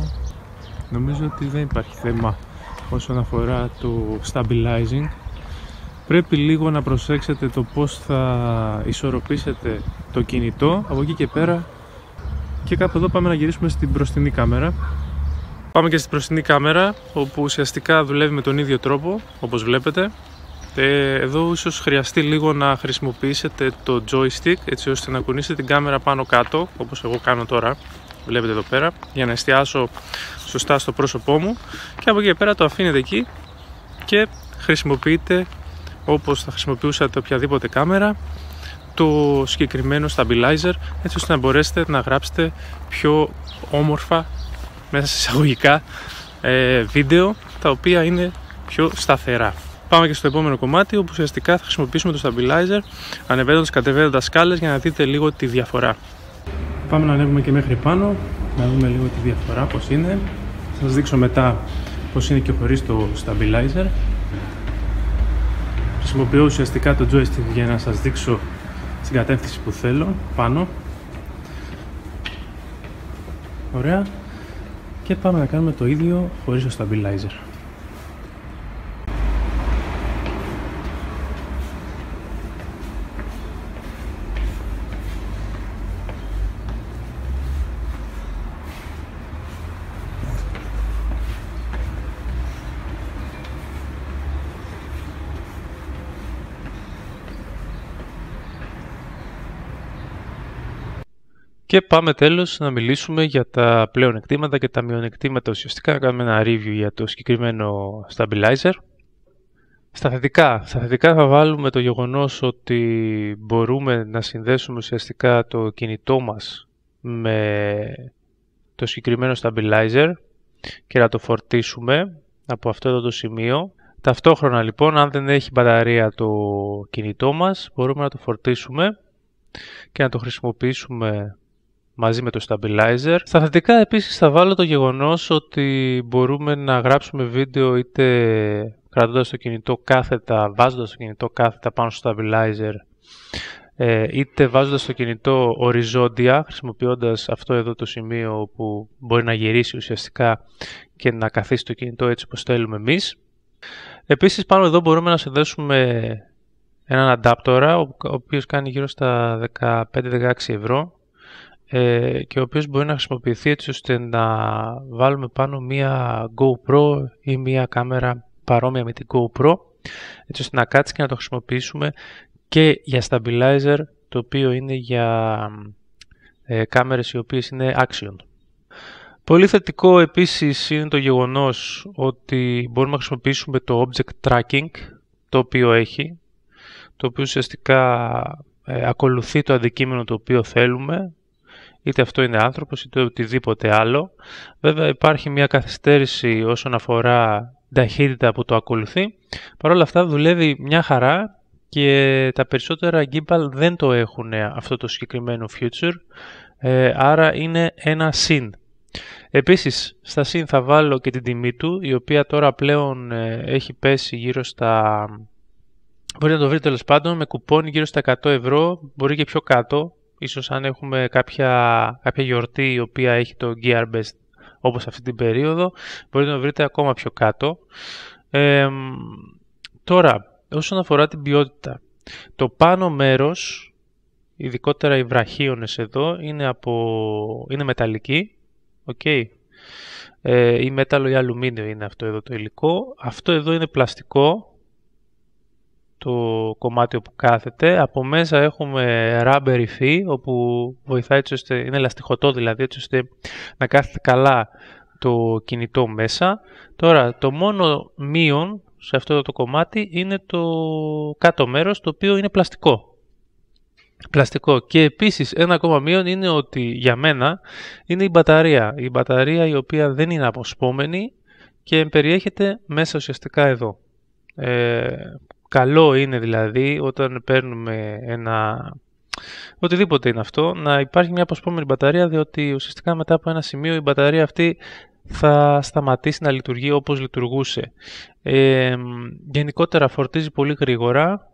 νομίζω ότι δεν υπάρχει θέμα όσον αφορά το stabilizing πρέπει λίγο να προσέξετε το πως θα ισορροπήσετε το κινητό από εκεί και πέρα και κάπου εδώ πάμε να γυρίσουμε στην μπροστινή κάμερα. Πάμε και στην μπροστινή κάμερα όπου ουσιαστικά δουλεύει με τον ίδιο τρόπο όπως βλέπετε. Ε, εδώ ίσως χρειαστεί λίγο να χρησιμοποιήσετε το joystick έτσι ώστε να κουνήσετε την κάμερα πάνω κάτω όπως εγώ κάνω τώρα βλέπετε εδώ πέρα για να εστιάσω σωστά στο πρόσωπό μου και από εκεί πέρα το αφήνετε εκεί και χρησιμοποιείτε όπως θα χρησιμοποιούσατε οποιαδήποτε κάμερα το συγκεκριμένο stabilizer έτσι ώστε να μπορέσετε να γράψετε πιο όμορφα μέσα σε εισαγωγικά ε, βίντεο τα οποία είναι πιο σταθερά. Πάμε και στο επόμενο κομμάτι όπου ουσιαστικά θα χρησιμοποιήσουμε το stabilizer ανεβαίνοντας κατεβαίνοντας σκάλες για να δείτε λίγο τη διαφορά. Πάμε να ανέβουμε και μέχρι πάνω, να δούμε λίγο τη διαφορά πως είναι. Θα σας δείξω μετά πως είναι και χωρίς το stabilizer. Χρησιμοποιώ ουσιαστικά το joystick για να σας δείξω στην κατεύθυνση που θέλω πάνω ωραία και πάμε να κάνουμε το ίδιο χωρίς το stabilizer Και πάμε τέλος να μιλήσουμε για τα πλέον εκτήματα και τα μειονεκτήματα ουσιαστικά. Κάνουμε ένα review για το συγκεκριμένο stabilizer. Στα θετικά. θα βάλουμε το γεγονός ότι μπορούμε να συνδέσουμε ουσιαστικά το κινητό μας με το συγκεκριμένο stabilizer και να το φορτίσουμε από αυτό εδώ το σημείο. Ταυτόχρονα λοιπόν αν δεν έχει μπαταρία το κινητό μας μπορούμε να το φορτίσουμε και να το χρησιμοποιήσουμε μαζί με το stabilizer. Στα θετικά επίσης θα βάλω το γεγονός ότι μπορούμε να γράψουμε βίντεο είτε κρατώντας το κινητό κάθετα, βάζοντας το κινητό κάθετα πάνω στο stabilizer ε, είτε βάζοντας το κινητό οριζόντια, χρησιμοποιώντας αυτό εδώ το σημείο που μπορεί να γυρίσει ουσιαστικά και να καθίσει το κινητό έτσι όπως θέλουμε εμείς. Επίσης πάνω εδώ μπορούμε να συνδέσουμε έναν αντάπτορα, ο οποίος κάνει γύρω στα 15-16 ευρώ. Ε, και ο οποίος μπορεί να χρησιμοποιηθεί έτσι ώστε να βάλουμε πάνω μία GoPro ή μία κάμερα παρόμοια με την GoPro έτσι ώστε να κάτσει και να το χρησιμοποιήσουμε και για stabilizer το οποίο είναι για ε, κάμερες οι οποίες είναι action. Πολύ θετικό επίσης είναι το γεγονός ότι μπορούμε να χρησιμοποιήσουμε το object tracking το οποίο έχει το οποίο ουσιαστικά ε, ακολουθεί το αντικείμενο το οποίο θέλουμε είτε αυτό είναι άνθρωπος είτε οτιδήποτε άλλο. Βέβαια υπάρχει μια καθυστέρηση όσον αφορά ταχύτητα που το ακολουθεί. Παρ' όλα αυτά δουλεύει μια χαρά και τα περισσότερα gimbal δεν το έχουν αυτό το συγκεκριμένο future, ε, άρα είναι ένα συν. Επίσης, στα συν θα βάλω και την τιμή του, η οποία τώρα πλέον ε, έχει πέσει γύρω στα... Μπορείτε να το βρείτε τέλος πάντων με κουπόνι γύρω στα 100 ευρώ, μπορεί και πιο κάτω, Ίσως αν έχουμε κάποια, κάποια γιορτή η οποία έχει το GearBest Best όπως αυτή την περίοδο, μπορείτε να βρείτε ακόμα πιο κάτω. τώρα, όσον αφορά την ποιότητα, το πάνω μέρος, ειδικότερα οι βραχίονες εδώ, είναι, από, είναι μεταλλική, okay. ε, ή μέταλλο ή αλουμίνιο είναι αυτό εδώ το υλικό. Αυτό εδώ είναι πλαστικό, το κομμάτι όπου κάθεται. Από μέσα έχουμε rubber υφή, όπου βοηθάει έτσι ώστε, είναι ελαστιχωτό δηλαδή, έτσι ώστε να κάθεται καλά το κινητό μέσα. Τώρα, το μόνο μείον σε αυτό το κομμάτι είναι το κάτω μέρος, το οποίο είναι πλαστικό. Πλαστικό. Και επίσης ένα ακόμα μείον είναι ότι για μένα είναι η μπαταρία. Η μπαταρία η οποία δεν είναι αποσπόμενη και περιέχεται μέσα ουσιαστικά εδώ. Ε, καλό είναι δηλαδή όταν παίρνουμε ένα οτιδήποτε είναι αυτό, να υπάρχει μια αποσπόμενη μπαταρία, διότι ουσιαστικά μετά από ένα σημείο η μπαταρία αυτή θα σταματήσει να λειτουργεί όπως λειτουργούσε. γενικότερα φορτίζει πολύ γρήγορα,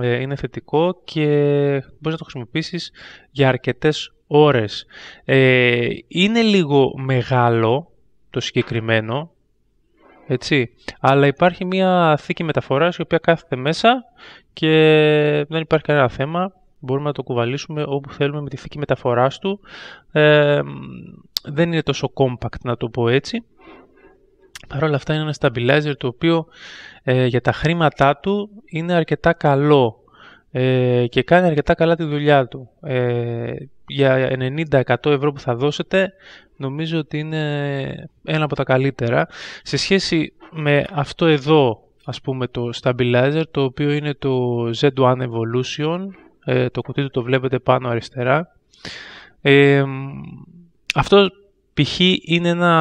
ε, είναι θετικό και μπορείς να το χρησιμοποιήσεις για αρκετές ώρες. Ε, είναι λίγο μεγάλο το συγκεκριμένο, έτσι. Αλλά υπάρχει μια θήκη μεταφοράς η οποία κάθεται μέσα και δεν υπάρχει κανένα θέμα. Μπορούμε να το κουβαλήσουμε όπου θέλουμε με τη θήκη μεταφοράς του. Ε, δεν είναι τόσο compact να το πω έτσι. Παρ' όλα αυτά είναι ένα stabilizer το οποίο ε, για τα χρήματά του είναι αρκετά καλό ε, και κάνει αρκετά καλά τη δουλειά του. Ε, για 90-100 ευρώ που θα δώσετε νομίζω ότι είναι ένα από τα καλύτερα σε σχέση με αυτό εδώ ας πούμε το stabilizer το οποίο είναι το Z1 Evolution ε, το κουτί του το βλέπετε πάνω αριστερά ε, αυτό π.χ. είναι ένα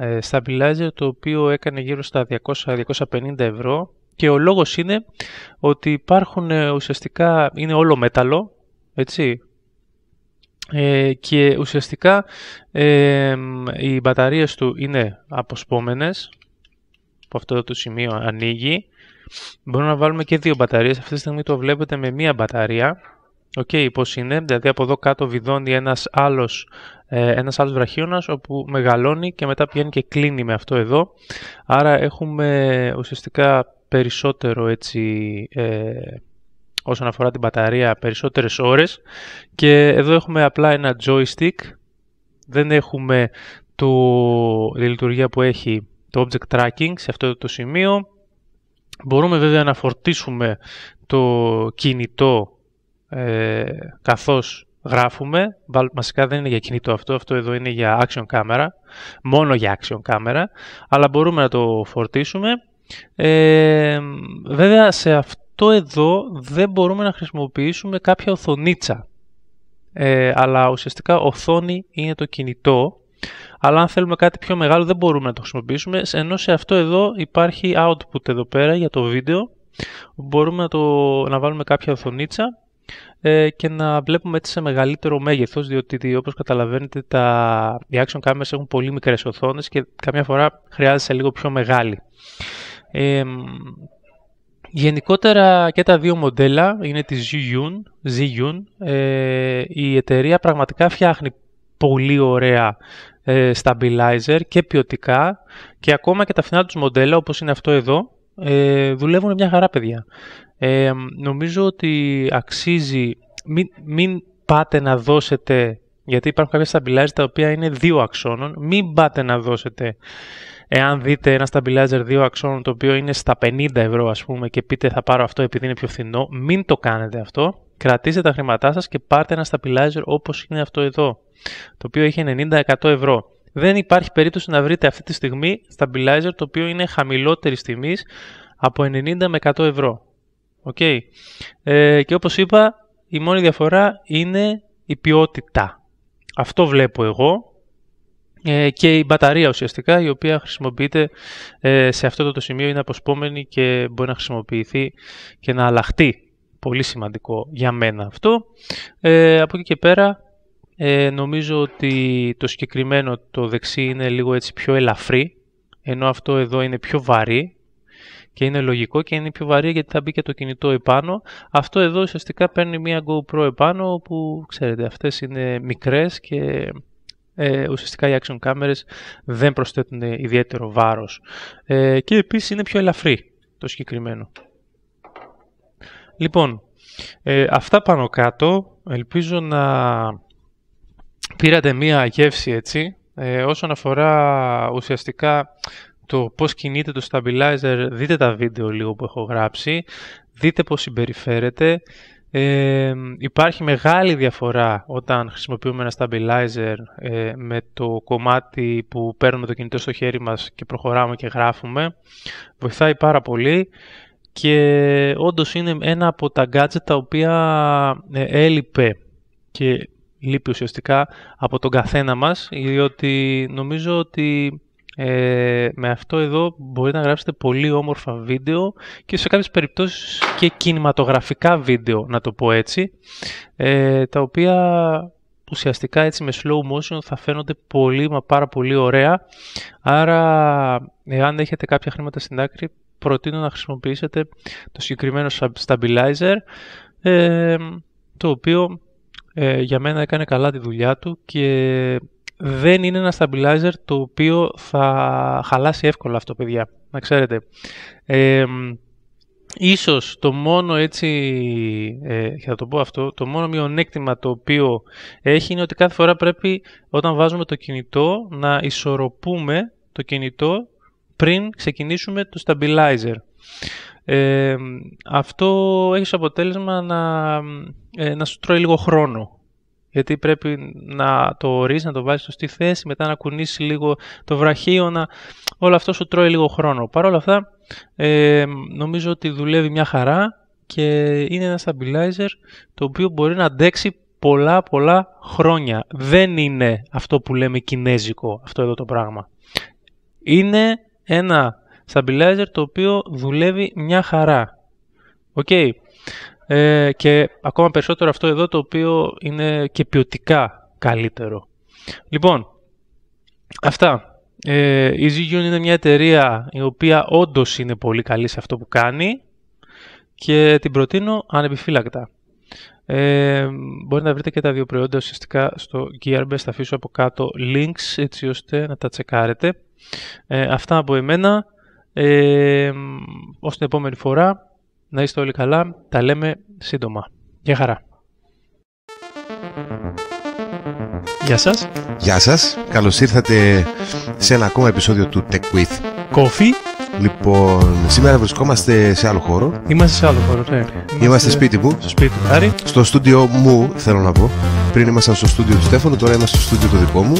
ε, stabilizer το οποίο έκανε γύρω στα 200-250 ευρώ και ο λόγος είναι ότι υπάρχουν ε, ουσιαστικά, είναι όλο μέταλλο, έτσι, ε, και ουσιαστικά ε, οι μπαταρίες του είναι αποσπόμενες που αυτό το σημείο ανοίγει μπορούμε να βάλουμε και δύο μπαταρίες αυτή τη στιγμή το βλέπετε με μία μπαταρία Οκ, okay, πώς είναι, δηλαδή από εδώ κάτω βιδώνει ένας άλλος, ε, ένας άλλος βραχίωνας όπου μεγαλώνει και μετά πηγαίνει και κλείνει με αυτό εδώ. Άρα έχουμε ουσιαστικά περισσότερο έτσι, ε, όσον αφορά την μπαταρία περισσότερες ώρες και εδώ έχουμε απλά ένα joystick δεν έχουμε το, τη λειτουργία που έχει το object tracking σε αυτό το σημείο μπορούμε βέβαια να φορτίσουμε το κινητό ε, καθώς γράφουμε βασικά δεν είναι για κινητό αυτό αυτό εδώ είναι για action camera μόνο για action camera αλλά μπορούμε να το φορτίσουμε ε, βέβαια σε αυτό αυτό εδώ δεν μπορούμε να χρησιμοποιήσουμε κάποια οθονίτσα. Ε, αλλά ουσιαστικά οθόνη είναι το κινητό αλλά αν θέλουμε κάτι πιο μεγάλο δεν μπορούμε να το χρησιμοποιήσουμε ενώ σε αυτό εδώ υπάρχει output εδώ πέρα για το βίντεο μπορούμε να, το, να βάλουμε κάποια οθονίτσα ε, και να βλέπουμε έτσι σε μεγαλύτερο μέγεθος διότι όπως καταλαβαίνετε τα, οι action cameras έχουν πολύ μικρές οθόνες και καμιά φορά χρειάζεσαι λίγο πιο μεγάλη. Ε, Γενικότερα και τα δύο μοντέλα είναι της Zhiyun. Ε, η εταιρεία πραγματικά φτιάχνει πολύ ωραία ε, stabilizer και ποιοτικά και ακόμα και τα φθηνά τους μοντέλα όπως είναι αυτό εδώ ε, δουλεύουν μια χαρά παιδιά. Ε, νομίζω ότι αξίζει μην, μην πάτε να δώσετε γιατί υπάρχουν κάποια stabilizer τα οποία είναι δύο αξώνων μην πάτε να δώσετε Εάν δείτε ένα stabilizer δύο αξώνων το οποίο είναι στα 50 ευρώ ας πούμε και πείτε θα πάρω αυτό επειδή είναι πιο φθηνό, μην το κάνετε αυτό. Κρατήστε τα χρήματά σας και πάρτε ένα stabilizer όπως είναι αυτό εδώ, το οποίο έχει 90-100 ευρώ. Δεν υπάρχει περίπτωση να βρείτε αυτή τη στιγμή stabilizer το οποίο είναι χαμηλότερη τιμή από 90 με 100 ευρώ. Okay. Ε, και όπως είπα, η μόνη διαφορά είναι η ποιότητα. Αυτό βλέπω εγώ ε, και η μπαταρία ουσιαστικά η οποία χρησιμοποιείται ε, σε αυτό το σημείο είναι αποσπόμενη και μπορεί να χρησιμοποιηθεί και να αλλάχτεί. Πολύ σημαντικό για μένα αυτό. Ε, από εκεί και πέρα ε, νομίζω ότι το συγκεκριμένο το δεξί είναι λίγο έτσι πιο ελαφρύ ενώ αυτό εδώ είναι πιο βαρύ και είναι λογικό και είναι πιο βαρύ γιατί θα μπει και το κινητό επάνω. Αυτό εδώ ουσιαστικά παίρνει μια GoPro επάνω που ξέρετε αυτές είναι μικρές και ε, ουσιαστικά οι action cameras δεν προσθέτουν ιδιαίτερο βάρος ε, και επίσης είναι πιο ελαφρύ το συγκεκριμένο. Λοιπόν, ε, αυτά πάνω κάτω, ελπίζω να πήρατε μία γεύση έτσι, ε, όσον αφορά ουσιαστικά το πώς κινείται το stabilizer, δείτε τα βίντεο λίγο που έχω γράψει, δείτε πώς συμπεριφέρεται, υπάρχει μεγάλη διαφορά όταν χρησιμοποιούμε ένα stabilizer ε, με το κομμάτι που παίρνουμε το κινητό στο χέρι μας και προχωράμε και γράφουμε. Βοηθάει πάρα πολύ και όντως είναι ένα από τα gadget τα οποία ε, έλειπε και λείπει ουσιαστικά από τον καθένα μας, διότι νομίζω ότι ε, με αυτό εδώ μπορείτε να γράψετε πολύ όμορφα βίντεο και σε κάποιες περιπτώσεις και κινηματογραφικά βίντεο, να το πω έτσι, ε, τα οποία ουσιαστικά έτσι με slow motion θα φαίνονται πολύ μα πάρα πολύ ωραία. Άρα, εάν έχετε κάποια χρήματα στην άκρη, προτείνω να χρησιμοποιήσετε το συγκεκριμένο stabilizer, ε, το οποίο ε, για μένα έκανε καλά τη δουλειά του και δεν είναι ένα stabilizer το οποίο θα χαλάσει εύκολα αυτό, παιδιά. Να ξέρετε. Ε, ίσως το μόνο έτσι, ε, θα το πω αυτό, το μόνο μειονέκτημα το οποίο έχει είναι ότι κάθε φορά πρέπει όταν βάζουμε το κινητό να ισορροπούμε το κινητό πριν ξεκινήσουμε το stabilizer. αυτό έχει αποτέλεσμα να, ε, να σου τρώει λίγο χρόνο γιατί πρέπει να το ορίσει, να το βάλει στη θέση, μετά να κουνήσεις λίγο το βραχείο, όλο αυτό σου τρώει λίγο χρόνο. Παρ' όλα αυτά, ε, νομίζω ότι δουλεύει μια χαρά και είναι ένα stabilizer το οποίο μπορεί να αντέξει πολλά πολλά χρόνια. Δεν είναι αυτό που λέμε κινέζικο αυτό εδώ το πράγμα. Είναι ένα stabilizer το οποίο δουλεύει μια χαρά. Οκ ε, και ακόμα περισσότερο αυτό εδώ το οποίο είναι και ποιοτικά καλύτερο. Λοιπόν, αυτά. Ε, η ZUN είναι μια εταιρεία η οποία όντως είναι πολύ καλή σε αυτό που κάνει και την προτείνω ανεπιφύλακτα. Ε, μπορείτε να βρείτε και τα δύο προϊόντα ουσιαστικά στο Gearbest, θα αφήσω από κάτω links έτσι ώστε να τα τσεκάρετε. Ε, αυτά από εμένα, ε, ως την επόμενη φορά να είστε όλοι καλά, τα λέμε σύντομα. Γεια χαρά. Γεια σας. Γεια σας. Καλώς ήρθατε σε ένα ακόμα επεισόδιο του Tech With Coffee. Λοιπόν, σήμερα βρισκόμαστε σε άλλο χώρο. Είμαστε σε άλλο χώρο, ναι. Είμαστε, σπίτι μου. Στο σπίτι μου, Στο στούντιο μου, θέλω να πω. Πριν ήμασταν στο στούντιο του Στέφανου, τώρα είμαστε στο στούντιο το δικό μου.